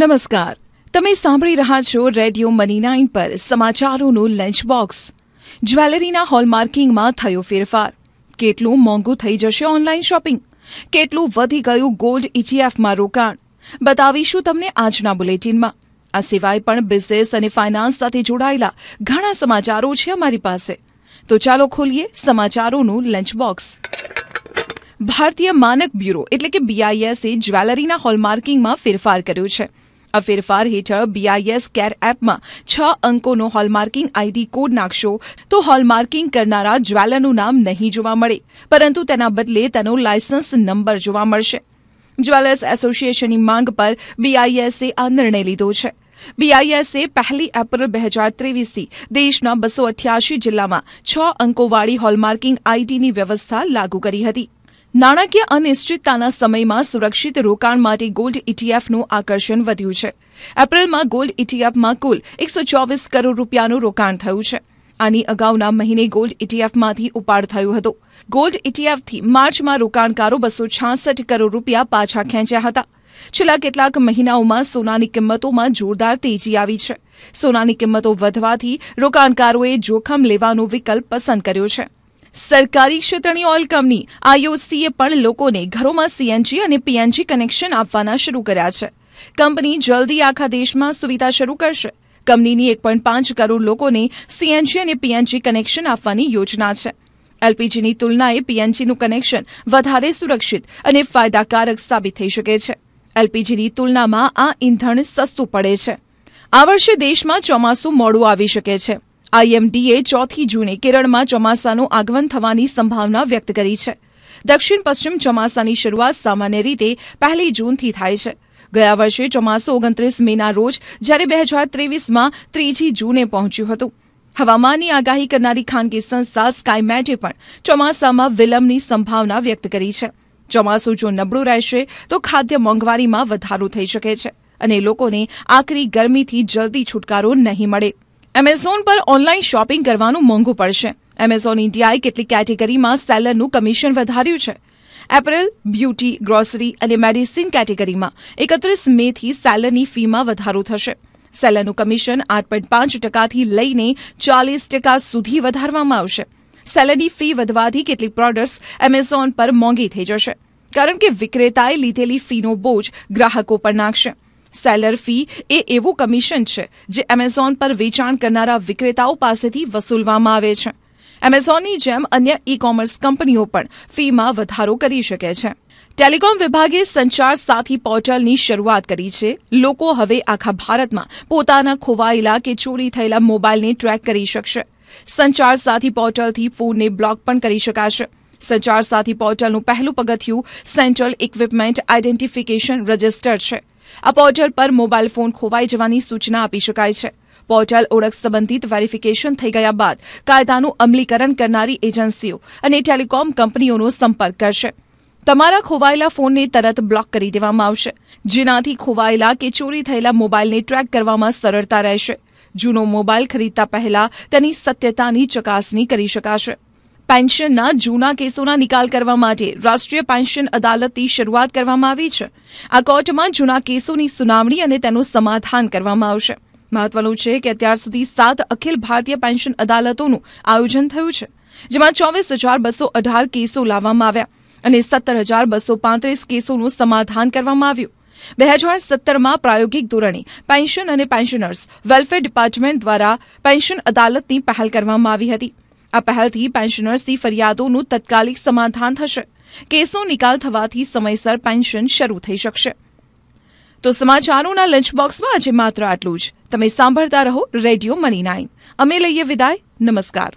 નમસ્કાર તમે સાંભળી રહ્યા છો રેડિયો મની નાઇન પર સમાચારોનું લંચ બોક્સ જ્વેલરીના હોલમાર્કિંગમાં થયો ફેરફાર કેટલું મોંઘું થઈ જશે ઓનલાઈન શોપિંગ કેટલું વધી ગયું ગોલ્ડ ઇટીએફમાં e રોકાણ બતાવીશું તમને આજના બુલેટિનમાં આ સિવાય પણ બિઝનેસ અને ફાઇનાન્સ સાથે જોડાયેલા ઘણા સમાચારો છે અમારી પાસે તો ચાલો ખોલીએ સમાચારોનું લંચ બોક્સ ભારતીય માનક બ્યુરો એટલે કે બીઆઈએસએ જ્વેલરીના હોલમાર્કિંગમાં ફેરફાર કર્યો છે આ ફેરફાર હેઠળ બીઆઈએસ કેર એપમાં છ અંકોનો હોલમાર્કિંગ આઈડી કોડ નાખશો તો હોલમાર્કિંગ કરનારા જ્વેલરનું નામ નહીં જોવા મળે પરંતુ તેના બદલે તેનો લાયસન્સ નંબર જોવા મળશે જ્વેલર્સ એસોસિએશનની માંગ પર બીઆઈએસએ આ નિર્ણય લીધો છે બીઆઈએસએ પહેલી એપ્રિલ બે હજાર ત્રેવીસથી દેશના બસો અઠ્યાસી જિલ્લામાં છ અંકોવાળી હોલમાર્કિંગ આઈડીની વ્યવસ્થા લાગુ કરી હતી નાણાકીય અનિશ્ચિતતાના સમયમાં સુરક્ષિત રોકાણ માટે ગોલ્ડ ઇટીએફનું e આકર્ષણ વધ્યું છે એપ્રિલમાં ગોલ્ડ ઇટીએફમાં e કુલ એકસો ચોવીસ કરોડ રૂપિયાનું રોકાણ થયું છે આની અગાઉના મહિને ગોલ્ડ ઇટીએફમાંથી e ઉપાડ થયો હતો ગોલ્ડ ઇટીએફથી માર્ચમાં રોકાણકારો બસો છાસઠ કરોડ રૂપિયા પાછા ખેંચ્યા હતા છેલ્લા કેટલાક મહિનાઓમાં સોનાની કિંમતોમાં જોરદાર તેજી આવી છે સોનાની કિંમતો વધવાથી રોકાણકારોએ જોખમ લેવાનો વિકલ્પ પસંદ કર્યો છે સરકારી ક્ષેત્રની ઓઇલ કંપની આઈઓસીએ પણ લોકોને ઘરોમાં સીએનજી અને પીએનજી કનેક્શન આપવાના શરૂ કર્યા છે કંપની જલ્દી આખા દેશમાં સુવિધા શરૂ કરશે કંપનીની એક પોઈન્ટ પાંચ કરોડ લોકોને સીએનજી અને પીએનજી કનેક્શન આપવાની યોજના છે એલપીજીની તુલનાએ પીએનજીનું કનેક્શન વધારે સુરક્ષિત અને ફાયદાકારક સાબિત થઈ શકે છે એલપીજીની તુલનામાં આ ઇંધણ સસ્તું પડે છે આ વર્ષે દેશમાં ચોમાસું મોડું આવી શકે છે આઈએમડીએ ચોથી જૂને કેરળમાં ચોમાસાનું આગમન થવાની સંભાવના વ્યક્ત કરી છે દક્ષિણ પશ્ચિમ ચોમાસાની શરૂઆત સામાન્ય રીતે પહેલી જૂનથી થાય છે ગયા વર્ષે ચોમાસું ઓગણત્રીસ મેના રોજ જ્યારે બે હજાર ત્રેવીસમાં ત્રીજી જૂને પહોંચ્યું હતું હવામાનની આગાહી કરનારી ખાનગી સંસ્થા સ્કાયમેટે પણ ચોમાસામાં વિલંબની સંભાવના વ્યક્ત કરી છે ચોમાસું જો નબળું રહેશે તો ખાદ્ય મોંઘવારીમાં વધારો થઈ શકે છે અને લોકોને આકરી ગરમીથી જલ્દી છુટકારો નહીં મળે એમેઝોન પર ઓનલાઈન શોપિંગ કરવાનું મોંઘું પડશે એમેઝોન ઇન્ડિયાએ કેટલીક કેટેગરીમાં સેલરનું કમિશન વધાર્યું છે એપ્રિલ બ્યુટી ગ્રોસરી અને મેડિસિન કેટેગરીમાં એકત્રીસ મેથી સેલરની ફીમાં વધારો થશે સેલરનું કમિશન આઠ પોઈન્ટ પાંચ ટકાથી લઈને ચાલીસ ટકા સુધી વધારવામાં આવશે સેલરની ફી વધવાથી કેટલીક પ્રોડક્ટ્સ એમેઝોન પર મોંઘી થઈ જશે કારણ કે વિક્રેતાએ લીધેલી ફીનો બોજ ગ્રાહકો પર નાખશે સેલર ફી એ એવું કમિશન છે જે એમેઝોન પર વેચાણ કરનારા વિક્રેતાઓ પાસેથી વસૂલવામાં આવે છે એમેઝોનની જેમ અન્ય ઈ કોમર્સ કંપનીઓ પણ ફીમાં વધારો કરી શકે છે ટેલિકોમ વિભાગે સંચાર સાથી પોર્ટલની શરૂઆત કરી છે લોકો હવે આખા ભારતમાં પોતાના ખોવાયેલા કે ચોરી થયેલા મોબાઈલને ટ્રેક કરી શકશે સંચાર સાથી પોર્ટલથી ફોનને બ્લોક પણ કરી શકાશે સંચાર સાથી પોર્ટલનું પહેલું પગથિયું સેન્ટ્રલ ઇક્વિપમેન્ટ આઇડેન્ટિફિકેશન રજિસ્ટર છે આ પોર્ટલ પર મોબાઈલ ફોન ખોવાઈ જવાની સૂચના આપી શકાય છે પોર્ટલ ઓળખ સંબંધિત વેરિફિકેશન થઈ ગયા બાદ કાયદાનું અમલીકરણ કરનારી એજન્સીઓ અને ટેલિકોમ કંપનીઓનો સંપર્ક કરશે તમારા ખોવાયેલા ફોનને તરત બ્લોક કરી દેવામાં આવશે જેનાથી ખોવાયેલા કે ચોરી થયેલા મોબાઈલને ટ્રેક કરવામાં સરળતા રહેશે જૂનો મોબાઈલ ખરીદતા પહેલા તેની સત્યતાની ચકાસણી કરી શકાશે પેન્શનના જૂના કેસોના નિકાલ કરવા માટે રાષ્ટ્રીય પેન્શન અદાલતની શરૂઆત કરવામાં આવી છે આ કોર્ટમાં જૂના કેસોની સુનાવણી અને તેનું સમાધાન કરવામાં આવશે મહત્વનું છે કે અત્યાર સુધી સાત અખિલ ભારતીય પેન્શન અદાલતોનું આયોજન થયું છે જેમાં ચોવીસ હજાર બસો અઢાર કેસો લાવવામાં આવ્યા અને સત્તર હજાર બસો પાંત્રીસ કેસોનું સમાધાન કરવામાં આવ્યું બે હજાર સત્તરમાં પ્રાયોગિક ધોરણે પેન્શન અને પેન્શનર્સ વેલફેર ડિપાર્ટમેન્ટ દ્વારા પેન્શન અદાલતની પહેલ કરવામાં આવી હતી આ પહેલથી પેન્શનર્સની ફરિયાદોનું તત્કાલિક સમાધાન થશે કેસનો નિકાલ થવાથી સમયસર પેન્શન શરૂ થઈ શકશે તો સમાચારોના લંચ બોક્સમાં આજે માત્ર આટલું જ તમે સાંભળતા રહો રેડિયો મની નાઇન અમે લઈએ વિદાય નમસ્કાર